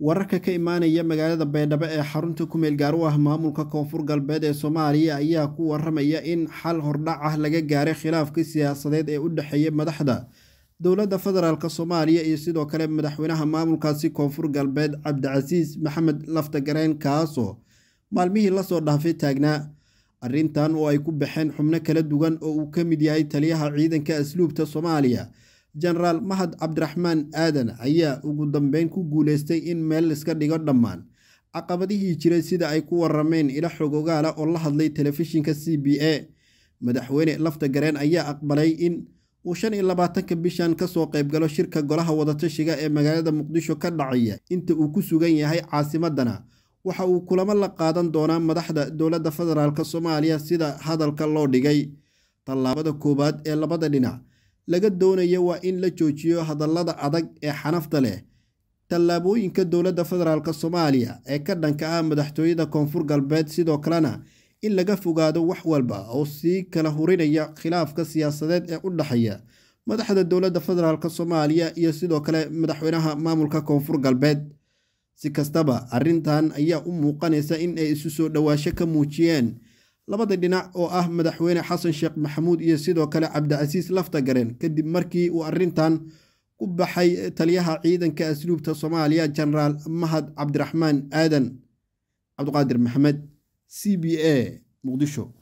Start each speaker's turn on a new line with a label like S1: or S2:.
S1: wararka ka imaanaya magaalada baydhabo ee xarunta ku meelgaar u ah maamulka koonfur galbeed ee soomaaliya ayaa ku waramaya in xal hordhac ah laga gaaray khilaafka siyaasadeed ee u dhexeeya madaxda dowladda federaalk soomaaliya iyo sidoo kale madaxweynaha maamulkaasi koonfur galbeed cabdicasiis maxamed laftagareen kaasoo maalmihii lasoo dhaafay taagnaa arrintan oo ay ku baxeen xubno kala duwan oo uu ka mid yahay taliyaha ciidanka asluubta soomaaliya jenaraal mahad cabdiraxmaan aadan ayaa ugu dambeyn ku guuleystay in meel iska dhigo dhammaan caqabadihii jiray sida ay ku warameen ila xogogaala oo la hadlay telefishinka c b a madaxweyne lafta gareen ayaa aqbalay in uu shan iyo labaatanka bishan kasoo qaybgalo shirka golaha wadatashiga ee magaalada muqdisho ka dhacaya inta uu ku sugan yahay caasimadana waxa uu kulamo la qaadan doonaa madaxda dowladda federaalk soomaaliya sida hadalka loo dhigay tallaabada koowaad ee labada dhinac laga doonaya waa in la joojiyo hadallada adag ee xanafta leh tallaabooyinka dowladda federaalk soomaaliya ee ka dhanka ah madaxtooyada koonfur galbeed sidoo kalena in laga fogaado wax walba oo sii kala hurinaya khilaafka siyaasadeed ee u dhexeeya madaxda dowladda federaalk soomaaliya iyo sidoo kale madaxweynaha maamulka koonfur galbeed si kastaba arrintan ayaa u muuqanaysa in ay isu soo dhowaasho ka muujiyeen labada dhinac oo ah madaxweyne xasan sheekh maxamuud iyo sidoo kale cabdicasiis lafta gareen kadib markii uu arrintan ku baxay taliyaha ciidanka asluubta soomaaliya jenaraal mahad cabdiraxmaan aadan cabdiqaadir maxamed c b a muqdisho